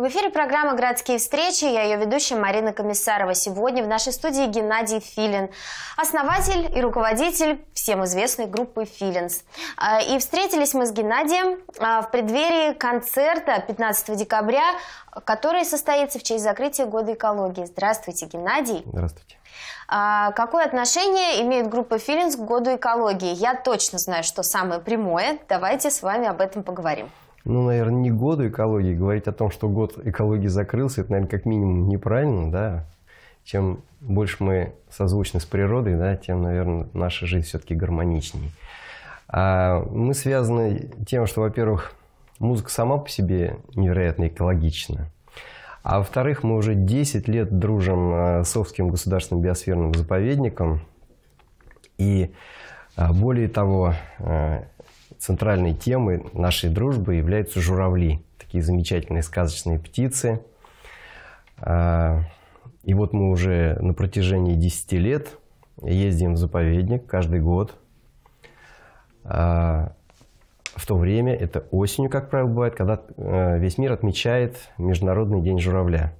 В эфире программа «Городские встречи». Я ее ведущая Марина Комиссарова. Сегодня в нашей студии Геннадий Филин, основатель и руководитель всем известной группы «Филинс». А, и встретились мы с Геннадием а, в преддверии концерта 15 декабря, который состоится в честь закрытия Года экологии. Здравствуйте, Геннадий. Здравствуйте. А, какое отношение имеет группа «Филинс» к Году экологии? Я точно знаю, что самое прямое. Давайте с вами об этом поговорим ну, наверное, не году экологии. Говорить о том, что год экологии закрылся, это, наверное, как минимум неправильно, да. Чем больше мы созвучны с природой, да, тем, наверное, наша жизнь все-таки гармоничнее. А мы связаны тем, что, во-первых, музыка сама по себе невероятно экологична. А во-вторых, мы уже 10 лет дружим э, с Овским государственным биосферным заповедником. И э, более того, э, центральной темой нашей дружбы являются журавли. Такие замечательные сказочные птицы. А, и вот мы уже на протяжении 10 лет ездим в заповедник каждый год. А, в то время, это осенью, как правило, бывает, когда а, весь мир отмечает Международный день журавля.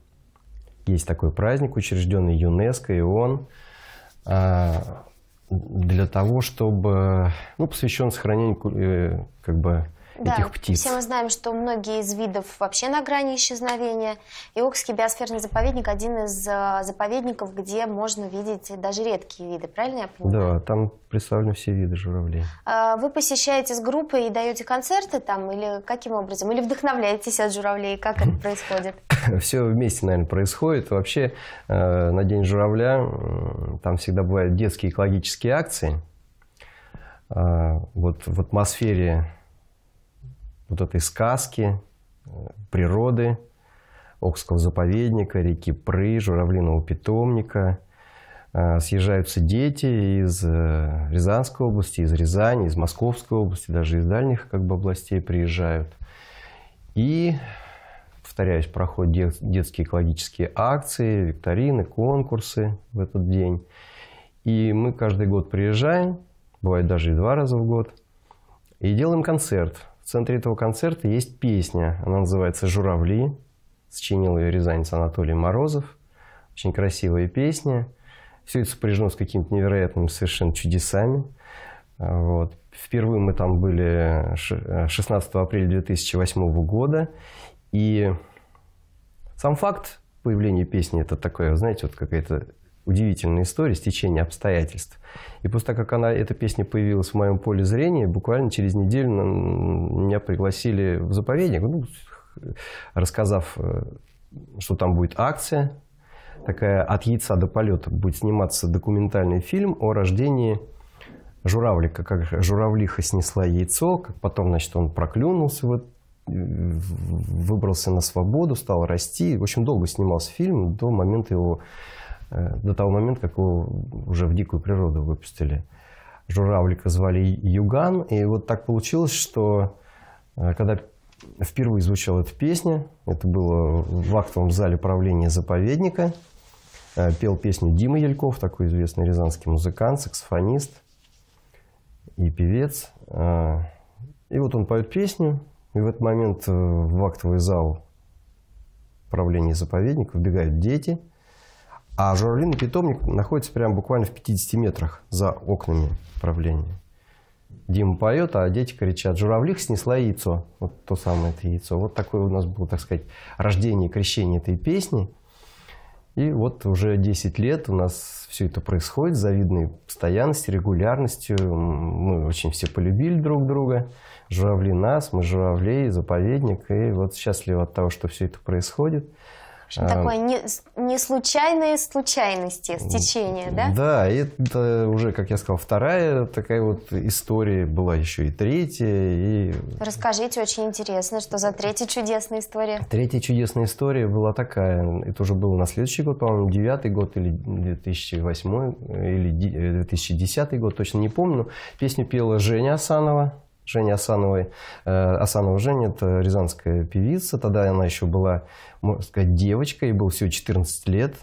Есть такой праздник, учрежденный ЮНЕСКО, и он для того, чтобы, ну, посвящен сохранению, э, как бы, да, этих птиц. Все мы знаем, что многие из видов вообще на грани исчезновения. И Окский биосферный заповедник один из э, заповедников, где можно видеть даже редкие виды, правильно я понимаю? Да, там представлены все виды журавлей. А вы посещаете с группой и даете концерты там или каким образом? Или вдохновляетесь от журавлей? Как это происходит? Все вместе, наверное, происходит. Вообще э, на День журавля э, там всегда бывают детские экологические акции. А, вот в атмосфере вот этой сказки, э, природы, Окского заповедника, реки Пры, Журавлиного питомника. Э, съезжаются дети из э, Рязанской области, из Рязани, из Московской области, даже из дальних как бы, областей приезжают. И, повторяюсь, проходят детские экологические акции, викторины, конкурсы в этот день. И мы каждый год приезжаем, бывает даже и два раза в год, и делаем концерт – центре этого концерта есть песня. Она называется «Журавли». Сочинил ее рязанец Анатолий Морозов. Очень красивая песня. Все это сопряжено с какими-то невероятными совершенно чудесами. А, вот. Впервые мы там были 16 а, апреля 2008 года. И сам факт появления песни – это такое, знаете, вот какая-то удивительная история, стечение обстоятельств. И после того, как она, эта песня появилась в моем поле зрения, буквально через неделю меня пригласили в заповедник, ну, рассказав, э, что там будет акция, такая «От яйца до полета» будет сниматься документальный фильм о рождении журавлика, как журавлиха снесла яйцо, как потом, значит, он проклюнулся э, в выбрался на свободу, стал расти. в общем, долго снимался фильм до момента его Э, до того момента, как его уже в дикую природу выпустили. Журавлика звали Юган, и вот так получилось, что э, когда впервые звучала эта песня, это было в актовом зале правления заповедника, э, пел песню Дима Ельков, такой известный рязанский музыкант, саксофонист и певец. И вот он поет песню, и в этот момент в актовый зал правления заповедника вбегают дети – а журавлиный питомник находится прямо буквально в 50 метрах за окнами правления. Дима поет, а дети кричат, журавлих снесла яйцо. Вот то самое это яйцо. Вот такое у нас было, так сказать, рождение и крещение этой песни. И вот уже 10 лет у нас все это происходит с завидной постоянностью, регулярностью. Мы очень все полюбили друг друга. Журавли нас, мы журавлей, заповедник. И вот счастливы от того, что все это происходит. А. такое не, не случайные случайности, стечения, да? Да, это уже, как я сказал, вторая такая вот история была еще и третья. И... Расскажите, очень интересно, что за третья чудесная история? Третья чудесная история была такая, это уже было на следующий год, по-моему, девятый год или 2008 или 2010 э, год, точно не помню. Песню пела Женя Асанова. Женя Асановой. Э, Асанова Женя – это рязанская певица. Тогда она еще была, можно сказать, девочкой, ей было всего 14 лет.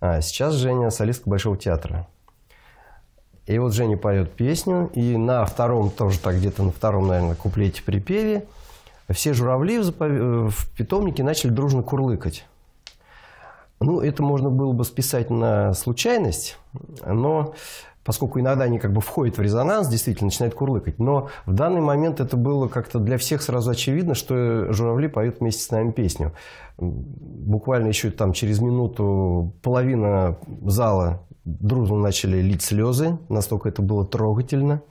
А сейчас Женя – солистка Большого театра. И вот Женя поет песню, и на втором, тоже так где-то на втором, наверное, куплете-припеве все журавли в, э, в питомнике начали дружно курлыкать. Ну, это можно было бы списать на случайность, но поскольку иногда они как бы входят в резонанс, действительно начинают курлыкать. Но в данный момент это было как-то для всех сразу очевидно, что журавли поют вместе с нами песню. Буквально еще там через минуту половина зала дружно начали лить слезы, настолько это было трогательно.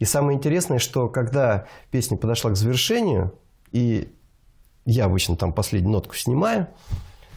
И самое интересное, что когда песня подошла к завершению, и я обычно там последнюю нотку снимаю,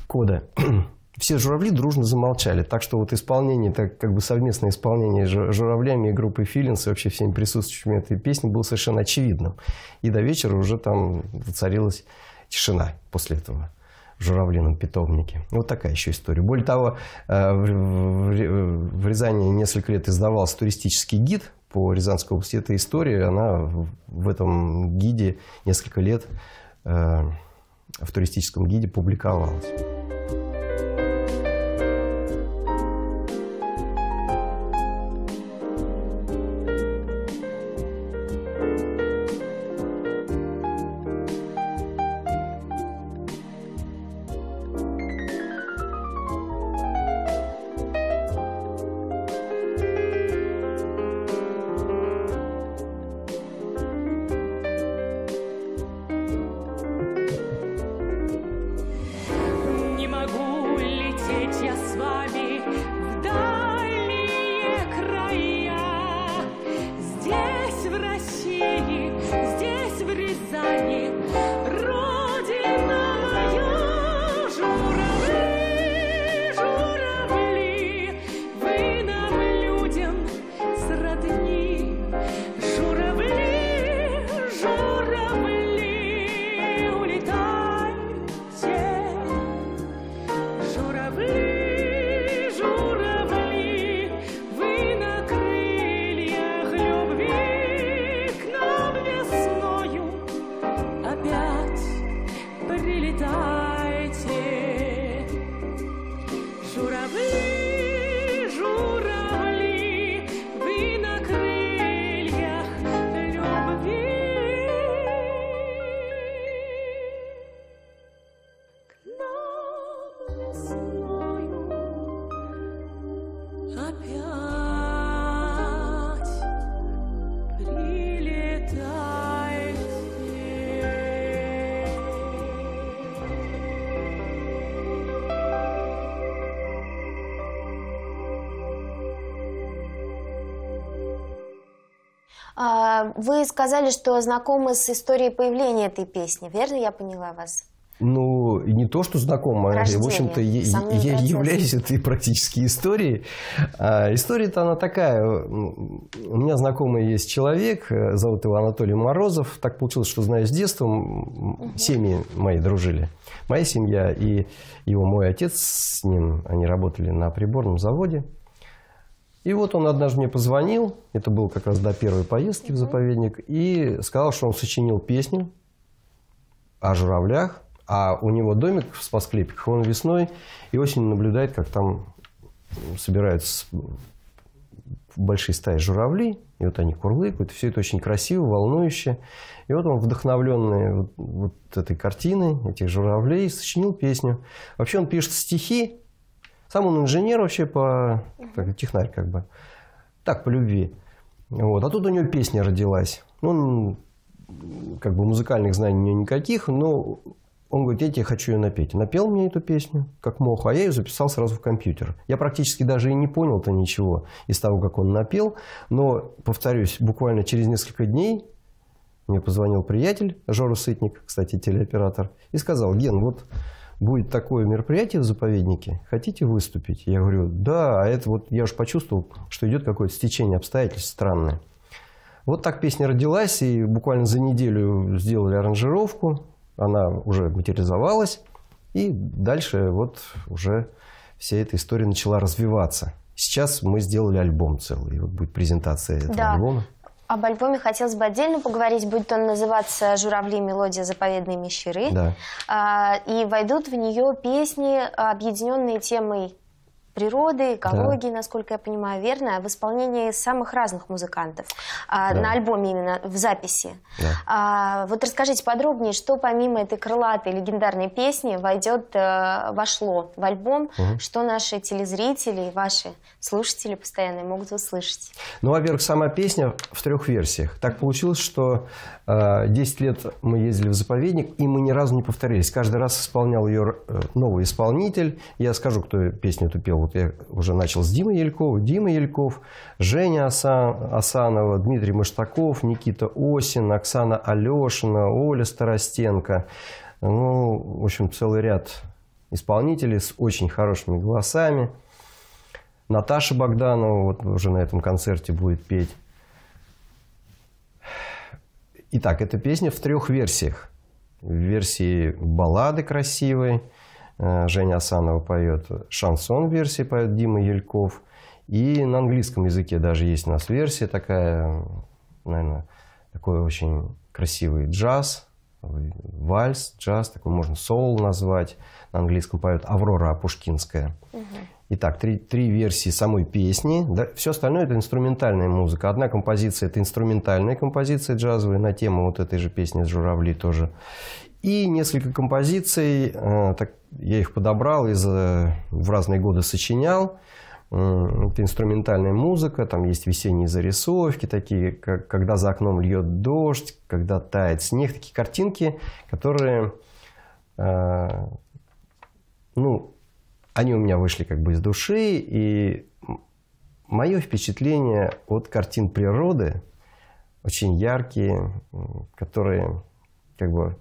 кода, Все журавли дружно замолчали. Так что вот исполнение, так как бы совместное исполнение журавлями и группой Филинс и вообще всеми присутствующими этой песни было совершенно очевидным. И до вечера уже там воцарилась тишина после этого в журавлином питомнике. Вот такая еще история. Более того, э, в Рязани несколько лет издавался туристический гид по Рязанской области. Эта история, она в этом гиде несколько лет э, в туристическом гиде публиковалась. А, вы сказали, что знакомы с историей появления этой песни, верно я поняла вас? Ну, не то, что знакома, Рождение, в общем-то, я являюсь этой практически историей. А, История-то она такая. У меня знакомый есть человек, э, зовут его Анатолий Морозов. Так получилось, что знаю с детства. Угу. Семьи мои дружили. Моя семья и его мой отец с ним, они работали на приборном заводе. И вот он однажды мне позвонил, это было как раз до первой поездки в заповедник, и сказал, что он сочинил песню о журавлях, а у него домик в Спасклепиках, он весной и осенью наблюдает, как там собираются большие стаи журавли, и вот они курлыкают, все это очень красиво, волнующе. И вот он, вдохновленный вот, вот этой картиной, этих журавлей, сочинил песню. Вообще он пишет стихи, сам он инженер вообще по... Так, технарь как бы. Так, по любви. Вот. А тут у него песня родилась. Он как бы музыкальных знаний у нее никаких, но он говорит, я тебе хочу ее напеть. Напел мне эту песню, как мог, а я ее записал сразу в компьютер. Я практически даже и не понял-то ничего из того, как он напел. Но, повторюсь, буквально через несколько дней мне позвонил приятель, Жора Сытник, кстати, телеоператор, и сказал, Ген, вот будет такое мероприятие в заповеднике, хотите выступить? Я говорю, да, а это вот я уж почувствовал, что идет какое-то стечение обстоятельств странное. Вот так песня родилась, и буквально за неделю сделали аранжировку, она уже материализовалась, и дальше вот уже вся эта история начала развиваться. Сейчас мы сделали альбом целый, вот будет презентация этого да. альбома. Об альбоме хотелось бы отдельно поговорить. Будет он называться «Журавли. Мелодия заповедные мещеры». Да. А, и войдут в нее песни, объединенные темой природы, экологии, да. насколько я понимаю, верно, в исполнении самых разных музыкантов а, да. на альбоме именно в записи. Да. А, вот расскажите подробнее, что помимо этой крылатой легендарной песни войдет, э, вошло в альбом, угу. что наши телезрители ваши слушатели постоянные могут услышать. Ну, во-первых, сама песня в трех версиях. Так получилось, что 10 э, лет мы ездили в заповедник, и мы ни разу не повторились. Каждый раз исполнял ее э, новый исполнитель. Я скажу, кто песню эту пел вот я уже начал с Димы Ельков, Дима Ельков, Женя Асан, Осанова, Дмитрий Маштаков, Никита Осин, Оксана Алешина, Оля Старостенко. Ну, в общем, целый ряд исполнителей с очень хорошими голосами. Наташа Богданова вот уже на этом концерте будет петь. Итак, эта песня в трех версиях. В версии баллады красивой – Э, Женя Асанова поет шансон версии, поет Дима Ельков. И на английском языке даже есть у нас версия такая, наверное, такой очень красивый джаз, вальс, джаз, такой можно соул назвать. На английском поет Аврора Пушкинская. Итак, три, три версии самой песни. Да, все остальное это инструментальная музыка. Одна композиция это инструментальная композиция джазовая на тему вот этой же песни с журавли тоже. И несколько композиций, э, так, я их подобрал, из, э, в разные годы сочинял. Это инструментальная музыка, там есть весенние зарисовки, такие, как «Когда за окном льет дождь», «Когда тает снег», такие картинки, которые, э, ну, они у меня вышли как бы из души, и мое впечатление от картин природы очень яркие, которые как бы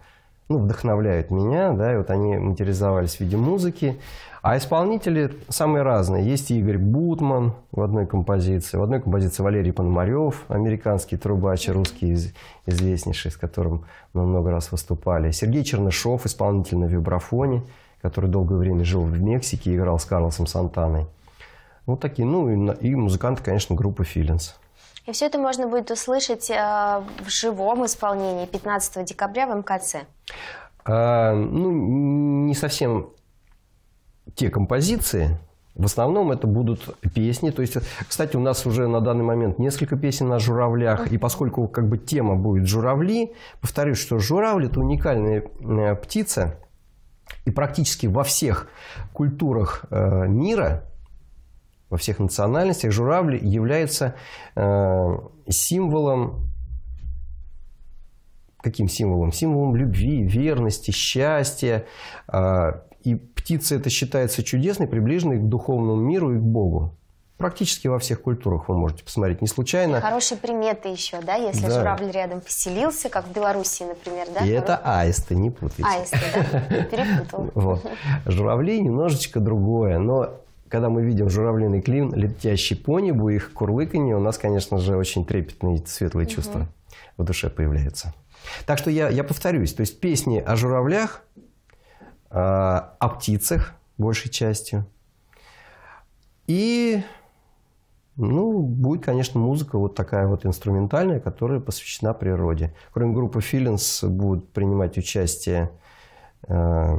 ну, вдохновляют меня, да, и вот они материализовались в виде музыки. А исполнители самые разные. Есть Игорь Бутман в одной композиции, в одной композиции Валерий Пономарев, американский трубач, русский из, известнейший, с которым мы много раз выступали. Сергей Чернышов, исполнитель на вибрафоне, который долгое время жил в Мексике и играл с Карлосом Сантаной. Вот такие. Ну и, и музыканты, конечно, группы «Филинс». И все это можно будет услышать э, в живом исполнении 15 декабря в МКЦ. А, ну, не совсем те композиции. В основном это будут песни. То есть, кстати, у нас уже на данный момент несколько песен о журавлях. И поскольку как бы тема будет журавли, повторюсь, что журавль – это уникальная э, птица. И практически во всех культурах э, мира – во всех национальностях, журавль является э, символом каким символом? Символом любви, верности, счастья. А, и птица это считается чудесной, приближенной к духовному миру и к Богу. Практически во всех культурах вы можете посмотреть, не случайно. И хорошие приметы еще, да, если да. журавль рядом поселился, как в Белоруссии, например, да? И Хорош... это аисты, не путайте. Аисты, да, перепутал. Вот. Журавли немножечко другое, но когда мы видим журавлиный клин, летящий по небу, их курлыканье, у нас, конечно же, очень трепетные светлые угу. чувства в душе появляются. Так что я, я повторюсь, то есть песни о журавлях, э, о птицах большей частью. И, ну, будет, конечно, музыка вот такая вот инструментальная, которая посвящена природе. Кроме группы «Филинс» будут принимать участие э,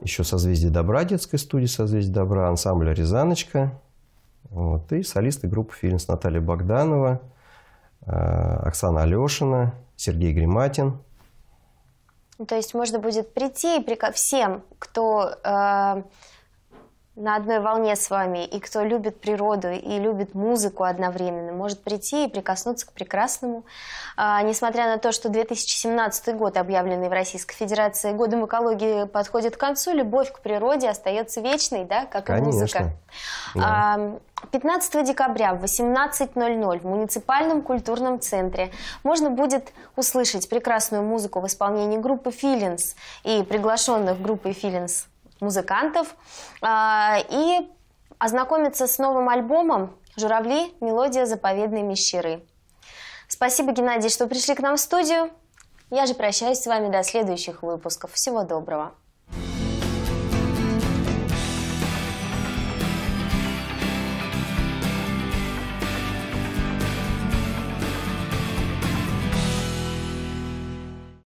еще «Созвездие добра» детской студии «Созвездие добра», ансамбль «Рязаночка». Вот, и солисты группы Филинс Наталья Богданова, э, Оксана Алешина, Сергей Гриматин. То есть можно будет прийти и прик... всем, кто э, на одной волне с вами, и кто любит природу и любит музыку одновременно, может прийти и прикоснуться к прекрасному. А, несмотря на то, что 2017 год, объявленный в Российской Федерации годом экологии, подходит к концу, любовь к природе остается вечной, да, как Конечно. и музыка. Да. А, 15 декабря в 18.00 в муниципальном культурном центре можно будет услышать прекрасную музыку в исполнении группы «Филинс» и приглашенных группой «Филинс» музыкантов а, и ознакомиться с новым альбомом «Журавли. Мелодия заповедной мещеры». Спасибо, Геннадий, что пришли к нам в студию. Я же прощаюсь с вами до следующих выпусков. Всего доброго.